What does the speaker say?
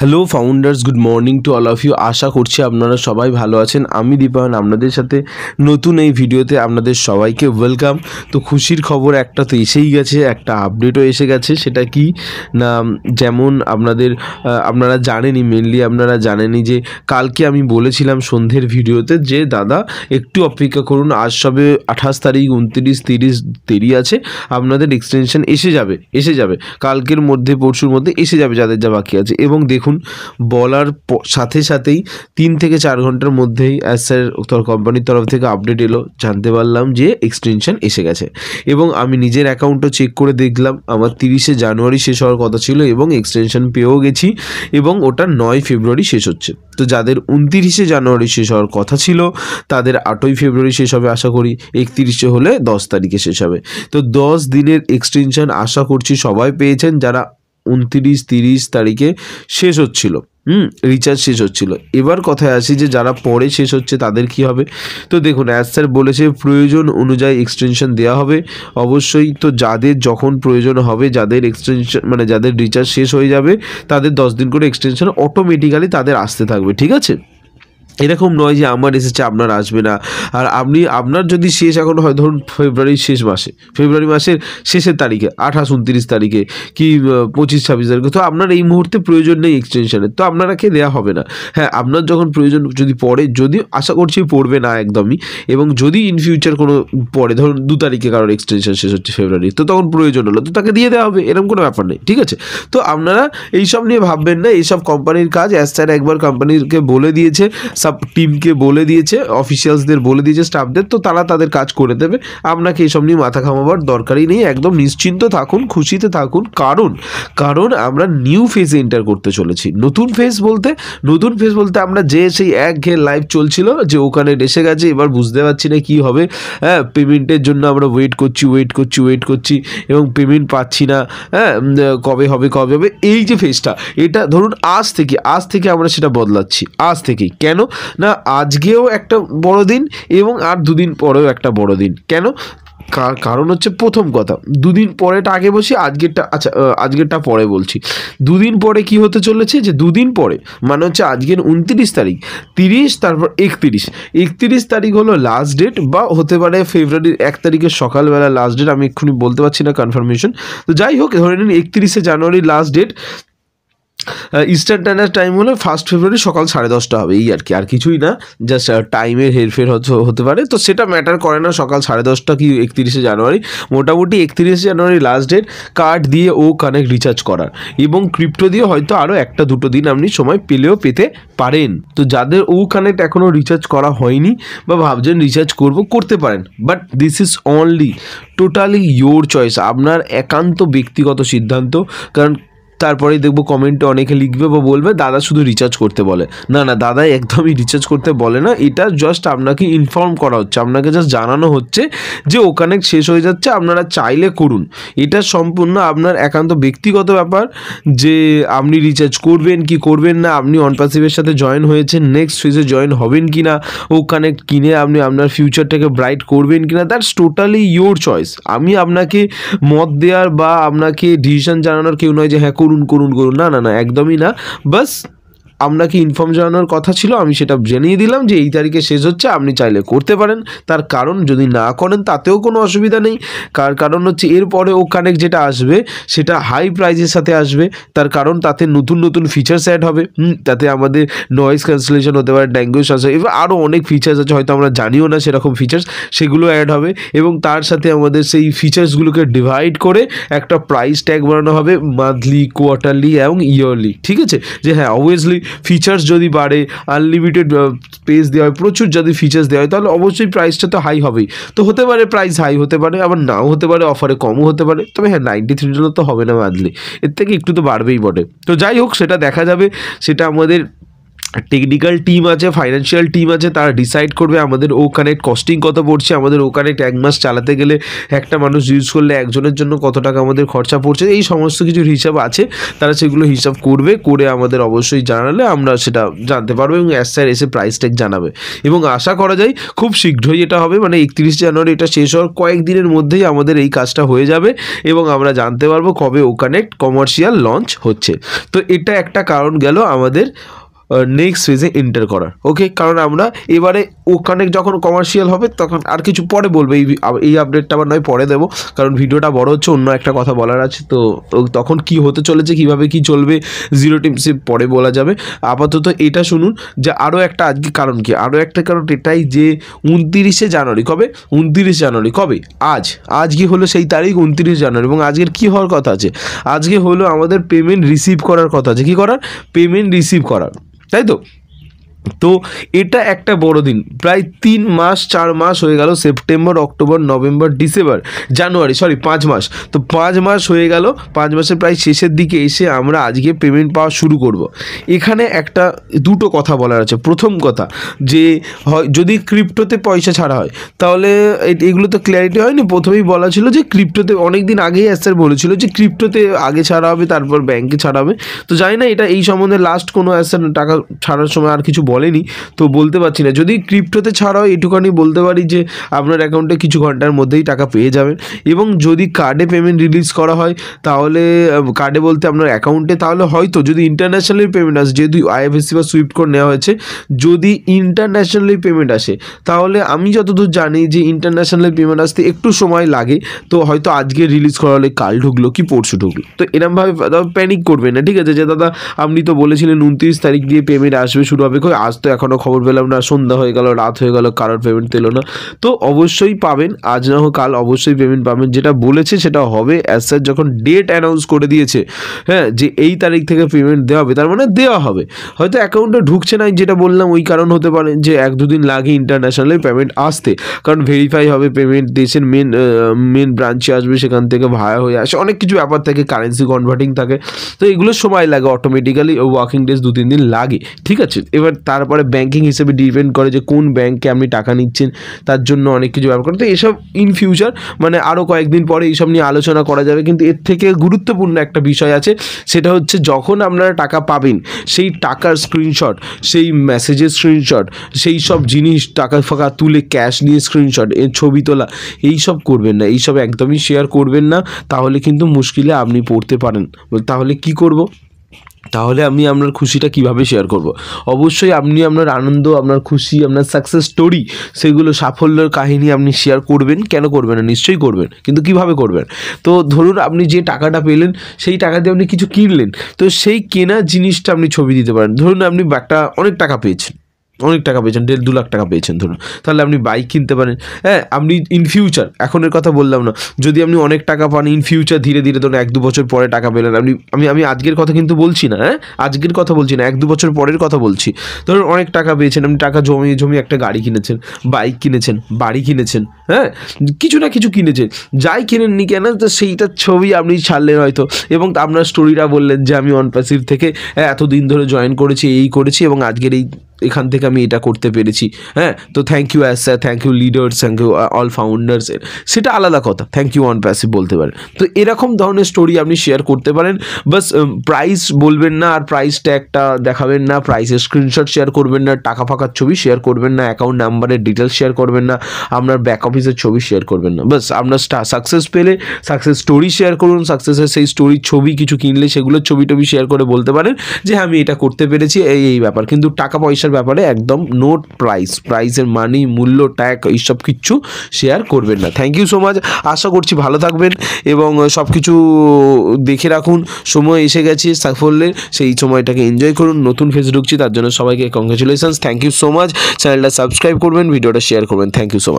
Hello founders good morning to all of you আশা করছি আপনারা সবাই ভালো আছেন আমি দীপায়ন আপনাদের সাথে নতুন এই ভিডিওতে আপনাদের সবাইকে ওয়েলকাম তো খুশির খবর একটা তো এসেই গেছে একটা আপডেটও এসে গেছে সেটা কি না যেমন আপনাদের আপনারা জানেনই মেনলি আপনারা জানেনই যে কালকে আমি বলেছিলাম সন্ধ্যের ভিডিওতে যে দাদা একটু অপেক্ষা করুন আজ সবে আঠাশ তারিখ উনত্রিশ তিরিশ দেরি আছে আপনাদের এক্সটেনশন এসে যাবে এসে যাবে কালকের মধ্যে পরশুর মধ্যে এসে যাবে যাদের যা বাকি আছে এবং দেখুন দেখুন বলার সাথে সাথেই তিন থেকে চার ঘন্টার মধ্যেই অ্যাজ স্যার কোম্পানির তরফ থেকে আপডেট এলো জানতে পারলাম যে এক্সটেনশন এসে গেছে এবং আমি নিজের অ্যাকাউন্টও চেক করে দেখলাম আমার তিরিশে জানুয়ারি শেষ হওয়ার কথা ছিল এবং এক্সটেনশন পেয়েও গেছি এবং ওটা নয় ফেব্রুয়ারি শেষ হচ্ছে তো যাদের উনতিরিশে জানুয়ারি শেষ হওয়ার কথা ছিল তাদের আটই ফেব্রুয়ারি শেষ হবে আশা করি একতিরিশে হলে দশ তারিখে শেষ হবে তো দশ দিনের এক্সটেনশন আশা করছি সবাই পেয়েছেন যারা উনত্রিশ তিরিশ তারিখে শেষ হচ্ছিল হুম রিচার্জ শেষ হচ্ছিল এবার কথায় আসি যে যারা পরে শেষ হচ্ছে তাদের কি হবে তো দেখুন অ্যাস স্যার বলেছে প্রয়োজন অনুযায়ী এক্সটেনশন দেওয়া হবে অবশ্যই তো যাদের যখন প্রয়োজন হবে যাদের এক্সটেনশন মানে যাদের রিচার্জ শেষ হয়ে যাবে তাদের দশ দিন করে এক্সটেনশন অটোমেটিক্যালি তাদের আসতে থাকবে ঠিক আছে এরকম নয় যে আমার এসেছে আপনার আসবে না আর আপনি আপনার যদি শেষ এখন হয় ধরুন ফেব্রুয়ারির শেষ মাসে ফেব্রুয়ারি মাসের শেষের তারিখে আঠাশ উনত্রিশ তারিখে কি পঁচিশ ছাব্বিশ তারিখে তো আপনার এই মুহূর্তে প্রয়োজন নেই এক্সটেনশনের তো আপনারাকে দেওয়া হবে না হ্যাঁ আপনার যখন প্রয়োজন যদি পড়ে যদি আশা করছি পড়বে না একদমই এবং যদি ইন ফিউচার কোনো পড়ে ধরুন দু তারিখে কারোর এক্সটেনশন শেষ হচ্ছে ফেব্রুয়ারি তো তখন প্রয়োজন হলো তো তাকে দিয়ে দেওয়া হবে এরকম কোনো ব্যাপার নেই ঠিক আছে তো আপনারা এইসব নিয়ে ভাববেন না এইসব কোম্পানির কাজ অ্যাস স্যার একবার কোম্পানিকে বলে দিয়েছে সব টিমকে বলে দিয়েছে অফিসিয়ালসদের বলে দিয়েছে স্টাফদের তো তারা তাদের কাজ করে দেবে আপনাকে এসব নিয়ে মাথা ঘামাবার দরকারই নেই একদম নিশ্চিন্ত থাকুন খুশিতে থাকুন কারণ কারণ আমরা নিউ ফেজে এন্টার করতে চলেছি নতুন ফেজ বলতে নতুন ফেজ বলতে আমরা যে সেই এক ঘের লাইভ চলছিল যে ওখানে এসে গেছে এবার বুঝতে পারছি না কী হবে হ্যাঁ পেমেন্টের জন্য আমরা ওয়েট করছি ওয়েট করছি ওয়েট করছি এবং পেমেন্ট পাচ্ছি না হ্যাঁ কবে হবে কবে হবে এই যে ফেজটা এটা ধরুন আজ থেকে আজ থেকে আমরা সেটা বদলাচ্ছি আজ থেকেই কেন না আজকেও একটা বড় দিন এবং আর দুদিন পরেও একটা বড় দিন কেন কারণ হচ্ছে প্রথম কথা দুদিন পরেটা আগে বসি আজকেরটা আচ্ছা আজকেরটা পরে বলছি দুদিন পরে কি হতে চলেছে যে দুদিন পরে মানে হচ্ছে আজকের উনত্রিশ তারিখ তিরিশ তারপর একত্রিশ একত্রিশ তারিখ হলো লাস্ট ডেট বা হতে পারে ফেব্রুয়ারির এক তারিখের সকালবেলা লাস্ট ডেট আমি এক্ষুনি বলতে পারছি না কনফার্মেশন তো যাই হোক ধরে নিন একত্রিশে জানুয়ারি last date Eastern standard time হলে ফার্স্ট ফেব্রুয়ারি সকাল সাড়ে দশটা হবে এই আর কি আর কিছুই না জাস্ট টাইমের হেরফের হতে পারে তো সেটা ম্যাটার করে না সকাল সাড়ে দশটা কি একত্রিশে জানুয়ারি মোটামুটি একত্রিশে জানুয়ারি লাস্ট ডেট কার্ড দিয়ে ও কানেক্ট রিচার্জ করার এবং ক্রিপ্টো দিয়ে হয়তো আরও একটা দুটো দিন আপনি সময় পেলেও পেতে পারেন তো যাদের ও কানেক্ট এখনও রিচার্জ করা হয়নি বা ভাবছেন রিচার্জ করব করতে পারেন but this is only totally your choice আপনার একান্ত ব্যক্তিগত সিদ্ধান্ত কারণ তারপরেই দেখবো কমেন্টে অনেকে লিখবে বা বলবে দাদা শুধু রিচার্জ করতে বলে না না দাদা একদমই রিচার্জ করতে বলে না এটা জাস্ট আপনাকে ইনফর্ম করা হচ্ছে আপনাকে জাস্ট জানানো হচ্ছে যে ও শেষ হয়ে যাচ্ছে আপনারা চাইলে করুন এটা সম্পূর্ণ আপনার একান্ত ব্যক্তিগত ব্যাপার যে আপনি রিচার্জ করবেন কি করবেন না আপনি অনপাসিভের সাথে জয়েন হয়েছেন নেক্সট ফেজে জয়েন হবেন কি না ও কিনে আপনি আপনার ফিউচারটাকে ব্রাইট করবেন কি না দ্যাটস টোটালি ইয়োর চয়েস আমি আপনাকে মত দেওয়ার বা আপনাকে ডিসিশন জানানোর কেউ নয় যে হ্যাঁ করুন করুন করুন না না না একদমই না বাস আপনাকে ইনফর্ম জানানোর কথা ছিল আমি সেটা জানিয়ে দিলাম যে এই তারিখে শেষ হচ্ছে আপনি চাইলে করতে পারেন তার কারণ যদি না করেন তাতেও কোনো অসুবিধা নেই কার কারণ হচ্ছে এরপরে ও কানেক্ট যেটা আসবে সেটা হাই প্রাইজের সাথে আসবে তার কারণ তাতে নতুন নতুন ফিচার্স অ্যাড হবে তাতে আমাদের নয়েস ক্যান্সেলেশন হতে পারে ল্যাঙ্গুয়েজ আসবে এবার আরও অনেক ফিচার্স আছে হয়তো আমরা জানিও না সেরকম ফিচার্স সেগুলো অ্যাড হবে এবং তার সাথে আমাদের সেই ফিচার্সগুলোকে ডিভাইড করে একটা প্রাইস ট্যাগ বানানো হবে মান্থলি কোয়ার্টারলি এবং ইয়ারলি ঠিক আছে যে হ্যাঁ অবভিয়াসলি ফিচার্স যদি বাড়ে আনলিমিটেড স্পেস দেওয়া হয় প্রচুর যদি ফিচার্স দেওয়া হয় তাহলে অবশ্যই প্রাইসটা তো হাই হবেই তো হতে পারে প্রাইস হাই হতে পারে আবার নাও হতে পারে অফারে কমও হতে পারে তবে হ্যাঁ নাইনটি থ্রি ডলার তো হবে না বাদলে এর থেকে একটু তো বাড়বেই বটে তো যাই হোক সেটা দেখা যাবে সেটা আমাদের টেকনিক্যাল টিম আছে ফাইন্যান্সিয়াল টিম আছে তারা ডিসাইড করবে আমাদের ও কানেক্ট কস্টিং কত পড়ছে আমাদের ও কানেক্ট এক মাস চালাতে গেলে একটা মানুষ ইউজ করলে একজনের জন্য কত টাকা আমাদের খরচা পড়ছে এই সমস্ত কিছুর হিসাব আছে তারা সেগুলো হিসাব করবে করে আমাদের অবশ্যই জানালে আমরা সেটা জানতে পারবো এবং অ্যাস স্যার এসে প্রাইস ট্যাগ জানাবে এবং আশা করা যায় খুব শীঘ্রই এটা হবে মানে একত্রিশ জানুয়ারি এটা শেষ হওয়ার কয়েকদিনের মধ্যেই আমাদের এই কাজটা হয়ে যাবে এবং আমরা জানতে পারবো কবে ও কানেক্ট কমার্শিয়াল লঞ্চ হচ্ছে তো এটা একটা কারণ গেল আমাদের নেক্সট ফেজে এন্টার করার ওকে কারণ আমরা এবারে ওখানে যখন কমার্শিয়াল হবে তখন আর কিছু পরে বলবো এই এই আপডেটটা আবার নয় পরে দেবো কারণ ভিডিওটা বড় হচ্ছে অন্য একটা কথা বলার আছে তো তখন কি হতে চলেছে কিভাবে কি চলবে জিরো টিমসে পরে বলা যাবে আপাতত এটা শুনুন যে আরও একটা আজকে কারণ কি আরও একটা কারণ এটাই যে উনতিরিশে জানুয়ারি কবে উনতিরিশ জানুয়ারি কবে আজ আজকে হলো সেই তারিখ উনতিরিশ জানুয়ারি এবং আজকের কি হওয়ার কথা আছে আজকে হলো আমাদের পেমেন্ট রিসিভ করার কথা আছে কী করার পেমেন্ট রিসিভ করার তাই তো তো এটা একটা বড় দিন প্রায় তিন মাস চার মাস হয়ে গেল September October November December January sorry পাঁচ মাস তো পাঁচ মাস হয়ে গেল পাঁচ মাসের প্রায় শেষের দিকে এসে আমরা আজকে পেমেন্ট পাওয়া শুরু করব। এখানে একটা দুটো কথা বলার আছে প্রথম কথা যে হয় যদি ক্রিপ্টোতে পয়সা ছাড়া হয় তাহলে এগুলো তো ক্ল্যারিটি হয়নি প্রথমেই বলা ছিল যে ক্রিপ্টোতে অনেক দিন আগেই অ্যাসার বলেছিল যে ক্রিপ্টোতে আগে ছাড়া হবে তারপর ব্যাংকে ছাড়া হবে তো জানি না এটা এই সম্বন্ধে লাস্ট কোনো অ্যাসার টাকা ছাড়ার সময় আর কিছু বলে বলেনি তো বলতে পারছি না যদি ক্রিপ্টোতে ছাড়াও এটুখানি বলতে পারি যে আপনার অ্যাকাউন্টে কিছু ঘন্টার মধ্যেই টাকা পেয়ে যাবেন এবং যদি কার্ডে পেমেন্ট রিলিজ করা হয় তাহলে কার্ডে বলতে আপনার অ্যাকাউন্টে তাহলে হয়তো যদি ইন্টারন্যাশনালি পেমেন্ট আসে যেহেতু আইএফএসসি বা সুইফট কোড নেওয়া হয়েছে যদি ইন্টারন্যাশনালি পেমেন্ট আসে তাহলে আমি যতদূর জানি যে ইন্টারন্যাশনাল পেমেন্ট আসতে একটু সময় লাগে তো হয়তো আজকে রিলিজ করা হলে কাল ঢুকলো কি পরশু ঢুকলো তো এরমভাবে প্যানিক করবেন না ঠিক আছে যে দাদা আপনি তো বলেছিলেন উনত্রিশ তারিখ দিয়ে পেমেন্ট আসবে শুরু হবে কই আজ তো এখনও খবর পেলাম না সন্ধ্যা হয়ে গেল রাত হয়ে গেল কারোর পেমেন্ট এলো না তো অবশ্যই পাবেন আজ না হোক কাল অবশ্যই পেমেন্ট পাবেন যেটা বলেছে সেটা হবে অ্যাজ স্যার যখন ডেট অ্যানাউন্স করে দিয়েছে হ্যাঁ যে এই তারিখ থেকে পেমেন্ট দেওয়া হবে তার মানে দেওয়া হবে হয়তো অ্যাকাউন্টে ঢুকছে না যেটা বললাম ওই কারণ হতে পারে যে এক দুদিন লাগে ইন্টারন্যাশনালে পেমেন্ট আসতে কারণ ভেরিফাই হবে পেমেন্ট দেশের মেন মেন ব্রাঞ্চে আসবে সেখান থেকে ভাড়া হয়ে আসে অনেক কিছু ব্যাপার থাকে কারেন্সি কনভার্টিং থাকে তো এগুলো সময় লাগে অটোমেটিক্যালি ওয়ার্কিং ডেজ দু তিন দিন লাগে ঠিক আছে এবার তার তারপরে ব্যাঙ্কিং হিসেবে ডিপেন্ড করে যে কোন ব্যাঙ্কে আপনি টাকা নিচ্ছেন তার জন্য অনেক কিছু ব্যবহার করেন তো এসব ইন ফিউচার মানে আরও কয়েকদিন পরে এইসব নিয়ে আলোচনা করা যাবে কিন্তু এর থেকে গুরুত্বপূর্ণ একটা বিষয় আছে সেটা হচ্ছে যখন আপনারা টাকা পাবেন সেই টাকার স্ক্রিনশট সেই মেসেজের স্ক্রিনশট সেই সব জিনিস টাকা ফাঁকা তুলে ক্যাশ নিয়ে স্ক্রিনশট এর ছবি তোলা এই সব করবেন না এই সব একদমই শেয়ার করবেন না তাহলে কিন্তু মুশকিলে আপনি পড়তে পারেন তাহলে কি করব তাহলে আমি আপনার খুশিটা কিভাবে শেয়ার করব। অবশ্যই আপনি আপনার আনন্দ আপনার খুশি আপনার সাকসেস স্টোরি সেগুলো সাফল্যের কাহিনী আপনি শেয়ার করবেন কেন করবেন না নিশ্চয়ই করবেন কিন্তু কিভাবে করবেন তো ধরুন আপনি যে টাকাটা পেলেন সেই টাকা দিয়ে আপনি কিছু কিনলেন তো সেই কেনা জিনিসটা আপনি ছবি দিতে পারেন ধরুন আপনি একটা অনেক টাকা পেয়েছেন অনেক টাকা পেয়েছেন দেড় দু লাখ টাকা পেয়েছেন ধরুন তাহলে আপনি বাইক কিনতে পারেন হ্যাঁ আপনি ইন ফিউচার এখনের কথা বললাম না যদি আপনি অনেক টাকা পান ইন ফিউচার ধীরে ধীরে ধরুন এক দু বছর পরে টাকা পেলেন আপনি আমি আমি আজকের কথা কিন্তু বলছি না হ্যাঁ আজকের কথা বলছি না এক দু বছর পরের কথা বলছি ধরুন অনেক টাকা পেয়েছেন আপনি টাকা জমিয়ে জমিয়ে একটা গাড়ি কিনেছেন বাইক কিনেছেন বাড়ি কিনেছেন হ্যাঁ কিছু না কিছু কিনেছেন যাই কিনেননি কেন তো সেইটার ছবি আপনি ছাড়লেন হয়তো এবং আপনার স্টোরিটা বললেন যে আমি অনপাসিভ থেকে হ্যাঁ, এতদিন ধরে জয়েন করেছি এই করেছি এবং আজকের এই এখান থেকে আমি এটা করতে পেরেছি হ্যাঁ তো থ্যাংক ইউ অ্যাস sir thank you leaders thank you all founders সেটা আলাদা কথা থ্যাংক ইউ অন প্যাসিভ বলতে পারেন তো এরকম ধরনের স্টোরি আপনি শেয়ার করতে পারেন বাস প্রাইস বলবেন না আর প্রাইস ট্যাগটা দেখাবেন না প্রাইসের স্ক্রিনশট শেয়ার করবেন না টাকা ফাঁকার ছবি শেয়ার করবেন না অ্যাকাউন্ট নাম্বারের ডিটেলস শেয়ার করবেন না আপনার ব্যাক অফিসের ছবি শেয়ার করবেন না বাস আপনার সাকসেস পেলে সাকসেস স্টোরি শেয়ার করুন সাকসেসের সেই স্টোরির ছবি কিছু কিনলে সেগুলোর ছবি টবি শেয়ার করে বলতে পারেন যে হ্যাঁ, আমি এটা করতে পেরেছি এই এই ব্যাপার কিন্তু টাকা পয়সা জিনিসের ব্যাপারে একদম নোট প্রাইস প্রাইসের মানি মূল্য ট্যাগ এইসব কিচ্ছু শেয়ার করবেন না থ্যাংক ইউ সো মাচ আশা করছি ভালো থাকবেন এবং সব কিছু দেখে রাখুন সময় এসে গেছে সাফল্যের সেই সময়টাকে এনজয় করুন নতুন ফেস ঢুকছি তার জন্য সবাইকে congratulation thank you so much চ্যানেলটা সাবস্ক্রাইব করবেন ভিডিওটা শেয়ার করবেন থ্যাংক ইউ সো মাচ